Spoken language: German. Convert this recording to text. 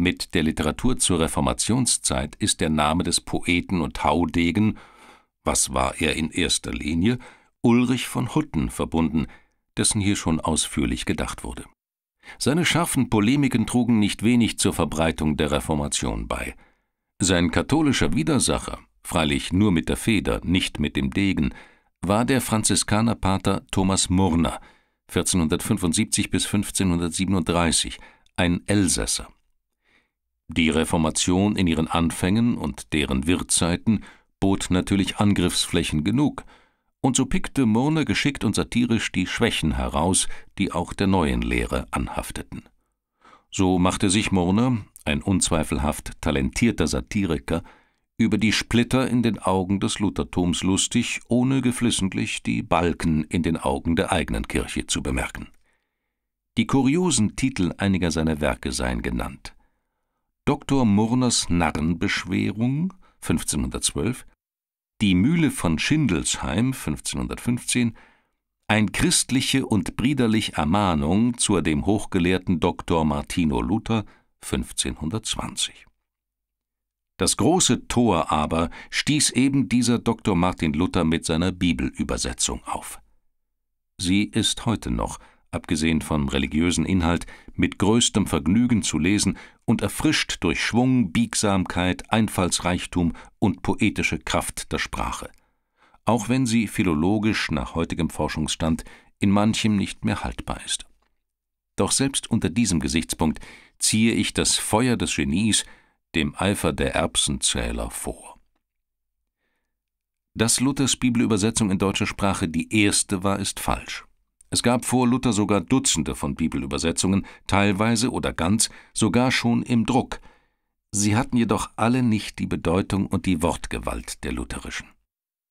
Mit der Literatur zur Reformationszeit ist der Name des Poeten und Haudegen, was war er in erster Linie, Ulrich von Hutten verbunden, dessen hier schon ausführlich gedacht wurde. Seine scharfen Polemiken trugen nicht wenig zur Verbreitung der Reformation bei. Sein katholischer Widersacher, freilich nur mit der Feder, nicht mit dem Degen, war der Franziskanerpater Thomas Murner, 1475 bis 1537, ein Elsässer. Die Reformation in ihren Anfängen und deren Wirtzeiten bot natürlich Angriffsflächen genug, und so pickte Murner geschickt und satirisch die Schwächen heraus, die auch der neuen Lehre anhafteten. So machte sich Murner, ein unzweifelhaft talentierter Satiriker, über die Splitter in den Augen des Luthertums lustig, ohne geflissentlich die Balken in den Augen der eigenen Kirche zu bemerken. Die kuriosen Titel einiger seiner Werke seien genannt. Dr. Murners Narrenbeschwerung 1512, Die Mühle von Schindelsheim 1515, ein christliche und briederlich Ermahnung zur dem hochgelehrten Dr. Martino Luther 1520. Das große Tor aber stieß eben dieser Dr. Martin Luther mit seiner Bibelübersetzung auf. Sie ist heute noch abgesehen vom religiösen Inhalt, mit größtem Vergnügen zu lesen und erfrischt durch Schwung, Biegsamkeit, Einfallsreichtum und poetische Kraft der Sprache. Auch wenn sie philologisch nach heutigem Forschungsstand in manchem nicht mehr haltbar ist. Doch selbst unter diesem Gesichtspunkt ziehe ich das Feuer des Genies dem Eifer der Erbsenzähler vor. Dass Luthers Bibelübersetzung in deutscher Sprache die erste war, ist falsch. Es gab vor Luther sogar Dutzende von Bibelübersetzungen, teilweise oder ganz, sogar schon im Druck. Sie hatten jedoch alle nicht die Bedeutung und die Wortgewalt der lutherischen.